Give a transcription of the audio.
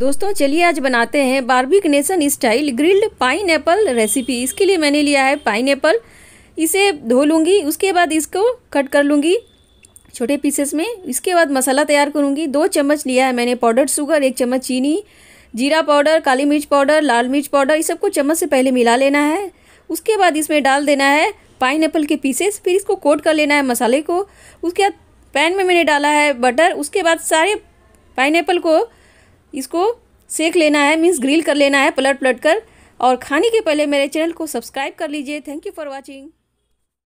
दोस्तों चलिए आज बनाते हैं Barbeque Nation style grilled pineapple recipe इसके लिए मैंने लिया है पाइन एप्पल इसे धो लूँगी उसके बाद इसको कट कर लूँगी छोटे पीसेस में इसके बाद मसाला तैयार करूँगी दो चम्मच लिया है मैंने पाउडर शुगर एक चम्मच चीनी जीरा पाउडर काली मिर्च पाउडर लाल मिर्च पाउडर इस सबको चम्मच से पहले मिला लेना है उसके बाद इसमें डाल देना है पाइन के पीसेस फिर इसको कोट कर लेना है मसाले को उसके बाद पैन में मैंने डाला है बटर उसके बाद सारे पाइन को इसको सेक लेना है मीन्स ग्रिल कर लेना है पलट पलट कर और खाने के पहले मेरे चैनल को सब्सक्राइब कर लीजिए थैंक यू फॉर वॉचिंग